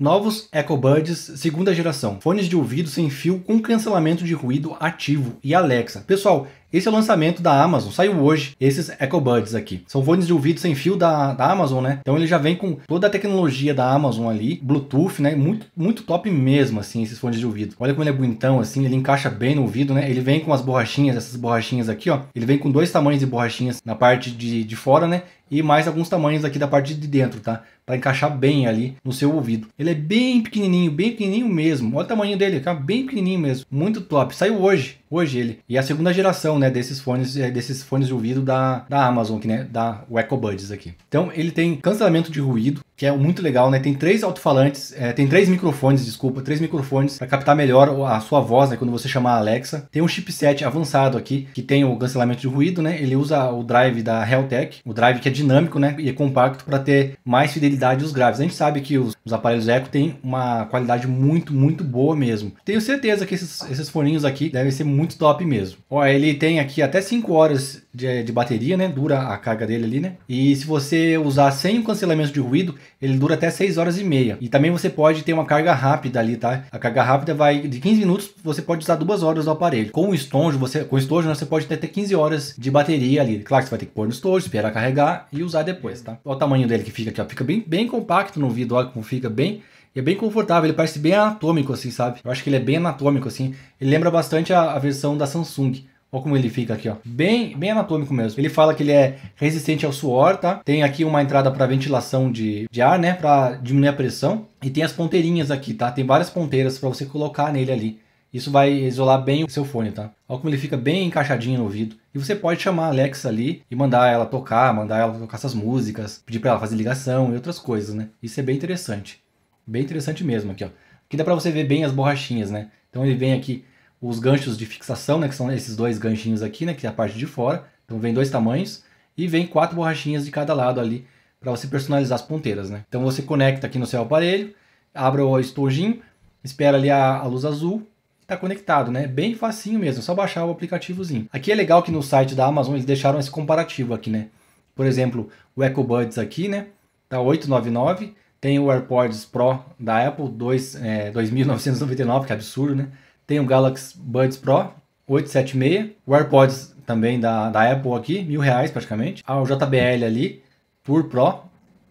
Novos EcoBuds segunda geração, fones de ouvido sem fio com cancelamento de ruído ativo e Alexa. Pessoal, esse é o lançamento da Amazon, saiu hoje esses EcoBuds aqui. São fones de ouvido sem fio da, da Amazon, né? Então ele já vem com toda a tecnologia da Amazon ali, Bluetooth, né? Muito, muito top mesmo, assim, esses fones de ouvido. Olha como ele é bonitão, assim, ele encaixa bem no ouvido, né? Ele vem com as borrachinhas, essas borrachinhas aqui, ó. Ele vem com dois tamanhos de borrachinhas na parte de, de fora, né? E mais alguns tamanhos aqui da parte de dentro, tá? para encaixar bem ali no seu ouvido. Ele é bem pequenininho, bem pequenininho mesmo. Olha o tamanho dele, cara, bem pequenininho mesmo. Muito top. Saiu hoje, hoje ele. E é a segunda geração, né, desses fones eh, desses fones de ouvido da, da Amazon, que, né, da Echo Buds aqui. Então ele tem cancelamento de ruído, que é muito legal, né? Tem três alto-falantes, é, tem três microfones, desculpa, três microfones para captar melhor a sua voz, né? Quando você chamar a Alexa. Tem um chipset avançado aqui, que tem o cancelamento de ruído, né? Ele usa o drive da Heltec, o drive que é dinâmico, né? E é compacto para ter mais fidelidade aos graves. A gente sabe que os, os, aparelhos Echo têm uma qualidade muito, muito boa mesmo. Tenho certeza que esses, esses aqui devem ser muito top mesmo. Ó, ele tem aqui até 5 horas de, de bateria, né? Dura a carga dele ali, né? E se você usar sem o cancelamento de ruído, ele dura até 6 horas e meia. E também você pode ter uma carga rápida ali, tá? A carga rápida vai de 15 minutos, você pode usar 2 horas do aparelho. Com o estojo, você, com o estojo, né, você pode ter até 15 horas de bateria ali. Claro que você vai ter que pôr no estojo, esperar carregar e usar depois, tá? Olha o tamanho dele que fica aqui, ó. Fica bem, bem compacto no vidro, olha como fica bem é bem confortável, ele parece bem anatômico, assim, sabe? Eu acho que ele é bem anatômico, assim. Ele lembra bastante a, a versão da Samsung. Olha como ele fica aqui, ó. Bem, bem anatômico mesmo. Ele fala que ele é resistente ao suor, tá? Tem aqui uma entrada para ventilação de, de ar, né? Para diminuir a pressão. E tem as ponteirinhas aqui, tá? Tem várias ponteiras para você colocar nele ali. Isso vai isolar bem o seu fone, tá? Olha como ele fica bem encaixadinho no ouvido. E você pode chamar a Alexa ali e mandar ela tocar, mandar ela tocar essas músicas, pedir para ela fazer ligação e outras coisas, né? Isso é bem interessante. Bem interessante mesmo aqui, ó. Aqui dá para você ver bem as borrachinhas, né? Então ele vem aqui os ganchos de fixação, né, que são esses dois ganchinhos aqui, né, que é a parte de fora. Então vem dois tamanhos e vem quatro borrachinhas de cada lado ali para você personalizar as ponteiras, né? Então você conecta aqui no seu aparelho, abre o estojinho, espera ali a, a luz azul está conectado, né? Bem facinho mesmo, só baixar o aplicativozinho. Aqui é legal que no site da Amazon eles deixaram esse comparativo aqui, né? Por exemplo, o Echo Buds aqui, né? Tá 899, tem o AirPods Pro da Apple 2, é, 2.999, que é absurdo, né? Tem o Galaxy Buds Pro 876, o AirPods também da, da Apple aqui, mil reais praticamente. Ah, o JBL ali, por Pro,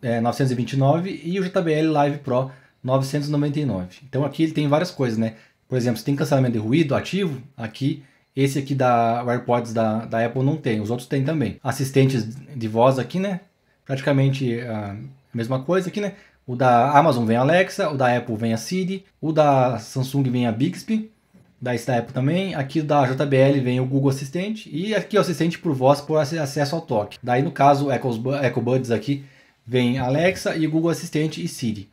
é, 929 e o JBL Live Pro 999. Então aqui ele tem várias coisas, né? Por exemplo, se tem cancelamento de ruído ativo, aqui esse aqui da AirPods da, da Apple não tem, os outros tem também. Assistentes de voz aqui, né? Praticamente ah, a mesma coisa aqui, né? O da Amazon vem a Alexa, o da Apple vem a Siri, o da Samsung vem a Bixby, da, Apple também. Aqui da JBL vem o Google Assistente e aqui o assistente por voz por acesso ao toque. Daí no caso Echo Buds aqui vem Alexa e Google Assistente e Siri.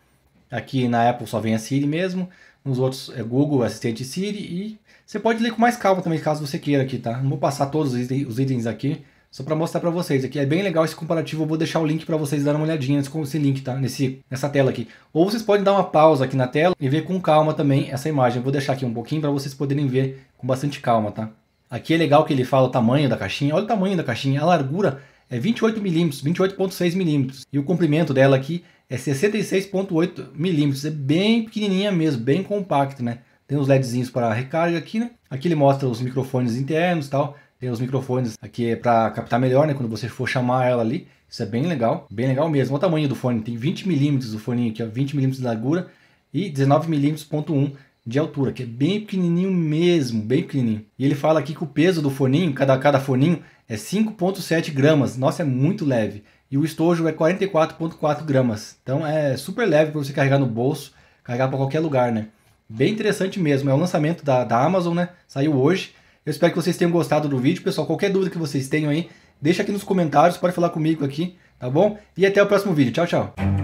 Aqui na Apple só vem a Siri mesmo, nos outros é Google Assistente e Siri e você pode ler com mais calma também caso você queira aqui, tá? Não vou passar todos os itens aqui, só para mostrar para vocês aqui. É bem legal esse comparativo. Eu vou deixar o link para vocês darem uma olhadinha nesse, nesse link, tá? Nesse, nessa tela aqui. Ou vocês podem dar uma pausa aqui na tela e ver com calma também essa imagem. Eu vou deixar aqui um pouquinho para vocês poderem ver com bastante calma, tá? Aqui é legal que ele fala o tamanho da caixinha. Olha o tamanho da caixinha. A largura é 28 milímetros, 28.6 milímetros. E o comprimento dela aqui é 66.8 milímetros. É bem pequenininha mesmo, bem compacto, né? Tem os LEDzinhos para recarga aqui, né? Aqui ele mostra os microfones internos e tal os microfones aqui é para captar melhor, né? Quando você for chamar ela ali. Isso é bem legal, bem legal mesmo. Olha o tamanho do fone, tem 20 milímetros o fone aqui, ó, 20 milímetros de largura e 19 milímetros de altura, que é bem pequenininho mesmo, bem pequenininho. E ele fala aqui que o peso do foninho, cada, cada foninho, é 5,7 gramas. Nossa, é muito leve. E o estojo é 44,4 gramas. Então é super leve para você carregar no bolso, carregar para qualquer lugar, né? Bem interessante mesmo. É o lançamento da, da Amazon, né? Saiu hoje. Eu espero que vocês tenham gostado do vídeo. Pessoal, qualquer dúvida que vocês tenham aí, deixa aqui nos comentários, pode falar comigo aqui, tá bom? E até o próximo vídeo. Tchau, tchau!